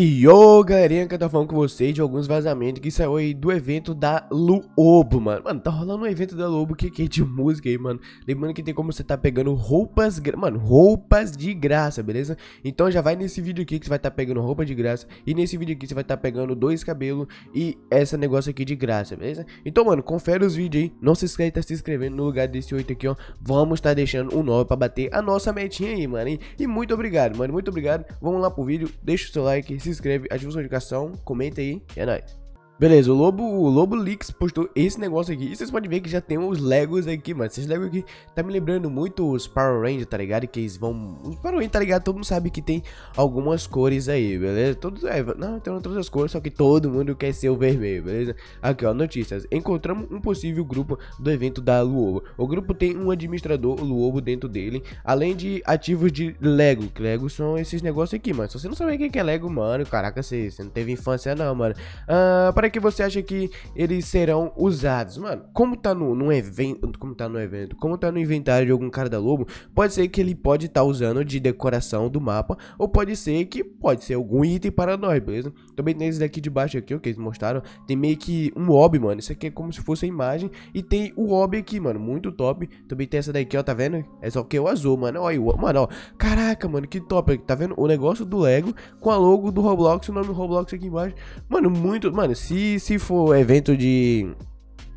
E ô galerinha que eu tô falando com vocês de alguns vazamentos que saiu aí do evento da Luobo, mano. Mano, tá rolando um evento da Luobo que, que é de música aí, mano. Lembrando que tem como você tá pegando roupas, mano, roupas de graça, beleza? Então já vai nesse vídeo aqui que você vai tá pegando roupa de graça. E nesse vídeo aqui você vai tá pegando dois cabelos e esse negócio aqui de graça, beleza? Então, mano, confere os vídeos aí. Não se de tá se inscrevendo no lugar desse 8 aqui, ó. Vamos tá deixando um 9 pra bater a nossa metinha aí, mano. Hein? E muito obrigado, mano. Muito obrigado. Vamos lá pro vídeo. Deixa o seu like, se inscreve, ativa a notificação, comenta aí, é nóis. Beleza, o Lobo, o Lobo Leaks postou esse negócio aqui. E vocês podem ver que já tem os Legos aqui, mano. Esses Legos aqui tá me lembrando muito os Power Rangers, tá ligado? Que eles vão... Os Power Rangers, tá ligado? Todo mundo sabe que tem algumas cores aí, beleza? Todos... É, não, tem outras as cores, só que todo mundo quer ser o vermelho, beleza? Aqui, ó, notícias. Encontramos um possível grupo do evento da Luobo. O grupo tem um administrador Luobo dentro dele, além de ativos de Lego. Que Lego são esses negócios aqui, mano. Se você não sabe o que é Lego, mano, caraca, você, você não teve infância não, mano. Ah, para é que você acha que eles serão usados? Mano, como tá no, no evento, como tá no evento, como tá no inventário de algum cara da Lobo, pode ser que ele pode estar tá usando de decoração do mapa, ou pode ser que pode ser algum item para nós, beleza? Também tem esse daqui de baixo aqui, o que eles mostraram, tem meio que um orb, mano, isso aqui é como se fosse a imagem, e tem o orb aqui, mano, muito top. Também tem essa daqui, ó, tá vendo? É só que é o azul, mano, ó, o, mano, ó, caraca, mano, que top, tá vendo? O negócio do Lego com a logo do Roblox, o nome do Roblox aqui embaixo, mano, muito, mano, se se for evento de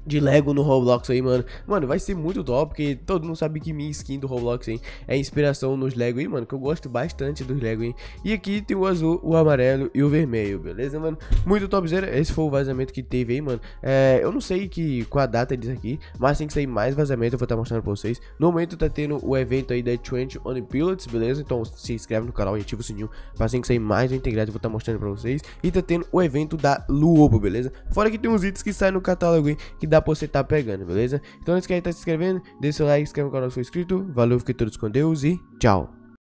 de Lego no Roblox aí, mano. Mano, vai ser muito top, porque todo mundo sabe que minha skin do Roblox, hein, é inspiração nos Lego aí, mano, que eu gosto bastante dos Lego, hein. E aqui tem o azul, o amarelo e o vermelho, beleza, mano? Muito topzera, esse foi o vazamento que teve aí, mano. É, eu não sei que, qual a data disso aqui, mas tem que sair mais vazamento, eu vou estar tá mostrando pra vocês. No momento tá tendo o evento aí da 20 on Pilots, beleza? Então se inscreve no canal e ativa o sininho pra assim que sair mais um integrado, eu vou estar tá mostrando pra vocês. E tá tendo o evento da Luobo, beleza? Fora que tem uns itens que saem no catálogo, hein, que dá pra você tá pegando, beleza? Então não esquece de estar tá se inscrevendo, deixa seu like, inscreve no canal se for inscrito. Valeu, fiquem todos com Deus e tchau!